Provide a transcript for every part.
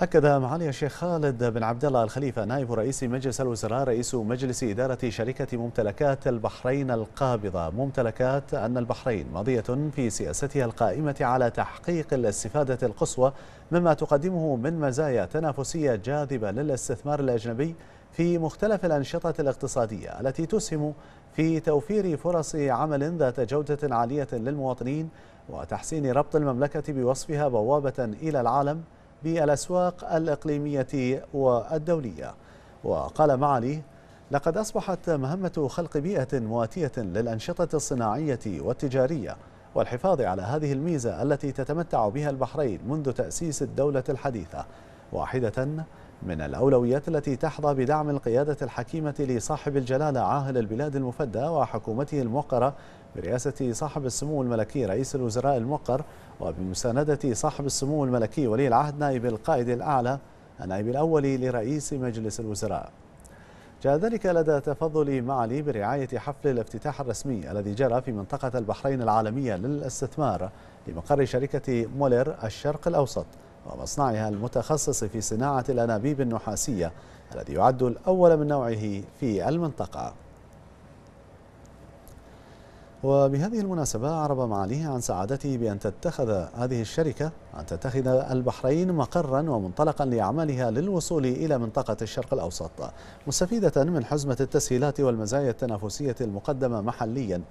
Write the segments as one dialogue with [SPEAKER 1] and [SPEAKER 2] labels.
[SPEAKER 1] أكد معالي الشيخ خالد بن عبد الله الخليفة نائب رئيس مجلس الوزراء رئيس مجلس إدارة شركة ممتلكات البحرين القابضة ممتلكات أن البحرين ماضية في سياستها القائمة على تحقيق الاستفادة القصوى مما تقدمه من مزايا تنافسية جاذبة للاستثمار الأجنبي في مختلف الأنشطة الاقتصادية التي تسهم في توفير فرص عمل ذات جودة عالية للمواطنين وتحسين ربط المملكة بوصفها بوابة إلى العالم بالأسواق الإقليمية والدولية وقال معالي لقد أصبحت مهمة خلق بيئة مواتية للأنشطة الصناعية والتجارية والحفاظ على هذه الميزة التي تتمتع بها البحرين منذ تأسيس الدولة الحديثة واحدة من الأولويات التي تحظى بدعم القيادة الحكيمة لصاحب الجلالة عاهل البلاد المفدى وحكومته الموقرة برئاسة صاحب السمو الملكي رئيس الوزراء الموقر وبمساندة صاحب السمو الملكي ولي العهد نائب القائد الأعلى النائب الأول لرئيس مجلس الوزراء جاء ذلك لدى تفضل معالي برعاية حفل الافتتاح الرسمي الذي جرى في منطقة البحرين العالمية للاستثمار لمقر شركة مولر الشرق الأوسط ومصنعها المتخصص في صناعة الأنابيب النحاسية الذي يعد الأول من نوعه في المنطقة وبهذه المناسبة عرب معاليه عن سعادته بأن تتخذ هذه الشركة أن تتخذ البحرين مقرا ومنطلقا لأعمالها للوصول إلى منطقة الشرق الأوسط مستفيدة من حزمة التسهيلات والمزايا التنافسية المقدمة محليا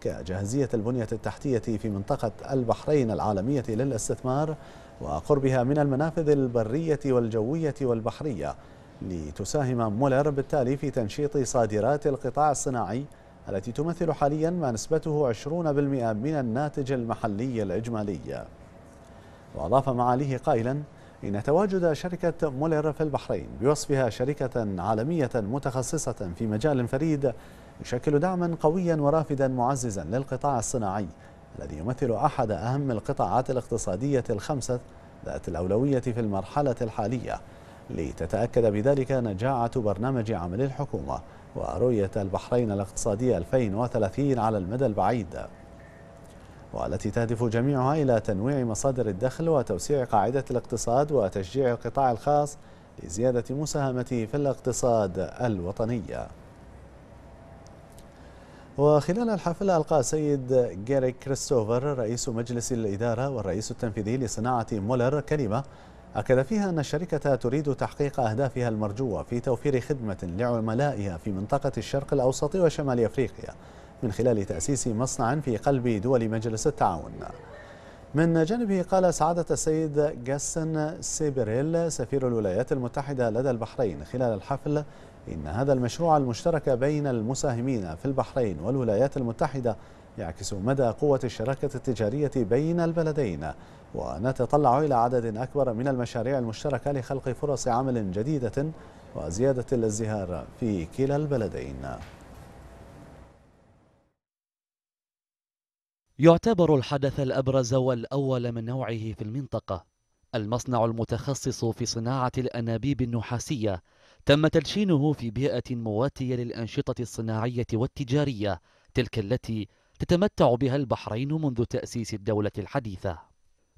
[SPEAKER 1] كجاهزية البنية التحتية في منطقة البحرين العالمية للاستثمار وقربها من المنافذ البرية والجوية والبحرية لتساهم مولر بالتالي في تنشيط صادرات القطاع الصناعي التي تمثل حاليا ما نسبته 20% من الناتج المحلي الإجمالي وأضاف معاليه قائلا إن تواجد شركة مولر في البحرين بوصفها شركة عالمية متخصصة في مجال فريد يشكل دعما قويا ورافدا معززا للقطاع الصناعي الذي يمثل أحد أهم القطاعات الاقتصادية الخمسة ذات الأولوية في المرحلة الحالية لتتأكد بذلك نجاعة برنامج عمل الحكومة ورؤية البحرين الاقتصادية 2030 على المدى البعيد والتي تهدف جميعها إلى تنويع مصادر الدخل وتوسيع قاعدة الاقتصاد وتشجيع القطاع الخاص لزيادة مساهمته في الاقتصاد الوطني وخلال الحفل ألقى السيد جيري كريستوفر رئيس مجلس الإدارة والرئيس التنفيذي لصناعة مولر كلمة أكد فيها أن الشركة تريد تحقيق أهدافها المرجوة في توفير خدمة لعملائها في منطقة الشرق الأوسط وشمال أفريقيا من خلال تأسيس مصنع في قلب دول مجلس التعاون من جانبه قال سعادة السيد جاسن سيبريل سفير الولايات المتحدة لدى البحرين خلال الحفل إن هذا المشروع المشترك بين المساهمين في البحرين والولايات المتحدة يعكس مدى قوة الشراكة التجارية بين البلدين ونتطلع إلى عدد أكبر من المشاريع المشتركة لخلق فرص عمل جديدة وزيادة الازدهار في كلا البلدين
[SPEAKER 2] يعتبر الحدث الأبرز والأول من نوعه في المنطقة المصنع المتخصص في صناعة الأنابيب النحاسية تم تدشينه في بيئة مواتية للأنشطة الصناعية والتجارية تلك التي تتمتع بها البحرين منذ تأسيس الدولة الحديثة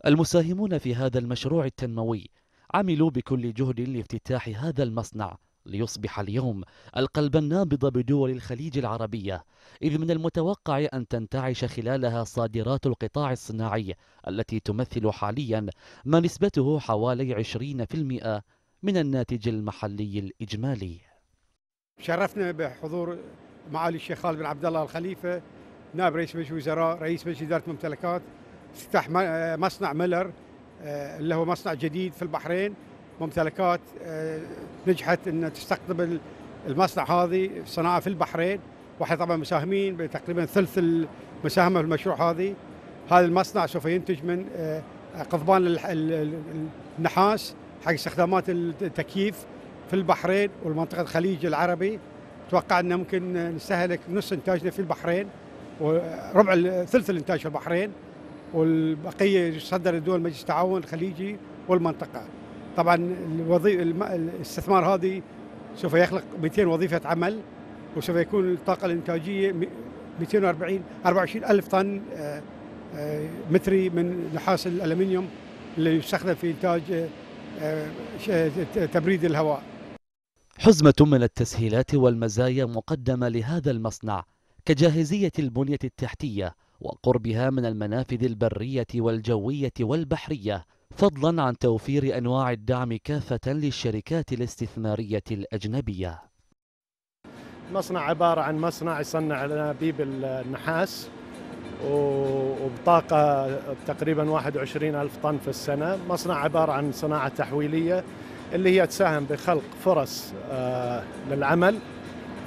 [SPEAKER 2] المساهمون في هذا المشروع التنموي عملوا بكل جهد لافتتاح هذا المصنع ليصبح اليوم القلب النابض بدول الخليج العربية إذ من المتوقع أن تنتعش خلالها صادرات القطاع الصناعي التي تمثل حاليا ما نسبته حوالي 20% من الناتج المحلي الإجمالي
[SPEAKER 3] شرفنا بحضور معالي الشيخ خالد بن عبد الله الخليفة نائب رئيس مجلس الوزراء رئيس مجلس إدارة الممتلكات افتتاح آه، مصنع ميلر آه، اللي هو مصنع جديد في البحرين ممتلكات آه، نجحت أن تستقطب المصنع هذه صناعة في البحرين واحنا طبعا مساهمين بتقريبا ثلث المساهمة في المشروع هذه هذا المصنع سوف ينتج من قضبان النحاس حق استخدامات التكييف في البحرين والمنطقة الخليج العربي اتوقع ان ممكن نستهلك نص انتاجنا في البحرين وربع ثلث الانتاج في البحرين والبقيه يصدر لدول مجلس التعاون الخليجي والمنطقه. طبعا الاستثمار هذه سوف يخلق 200 وظيفه عمل وسوف يكون الطاقه الانتاجيه 240 24 الف طن آه، متري من نحاس الالمنيوم اللي يستخدم في انتاج آه، تبريد الهواء.
[SPEAKER 2] حزمه من التسهيلات والمزايا مقدمه لهذا المصنع كجاهزية البنية التحتية وقربها من المنافذ البرية والجوية والبحرية فضلا عن توفير أنواع الدعم كافة للشركات الاستثمارية الأجنبية
[SPEAKER 1] المصنع عبارة عن مصنع يصنع أنابيب النحاس وبطاقة تقريبا 21 ألف طن في السنة مصنع عبارة عن صناعة تحويلية اللي هي تساهم بخلق فرص آه، للعمل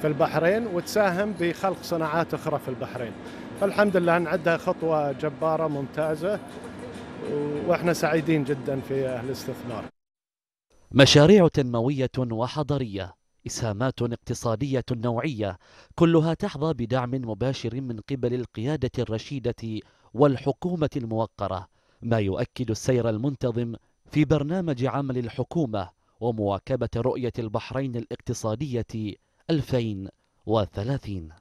[SPEAKER 1] في البحرين وتساهم بخلق صناعات أخرى في البحرين فالحمد لله أن عندها خطوة جبارة ممتازة وإحنا سعيدين جدا في الاستثمار
[SPEAKER 2] مشاريع تنموية وحضرية إسهامات اقتصادية نوعية كلها تحظى بدعم مباشر من قبل القيادة الرشيدة والحكومة الموقرة ما يؤكد السير المنتظم في برنامج عمل الحكومة ومواكبة رؤية البحرين الاقتصادية 2030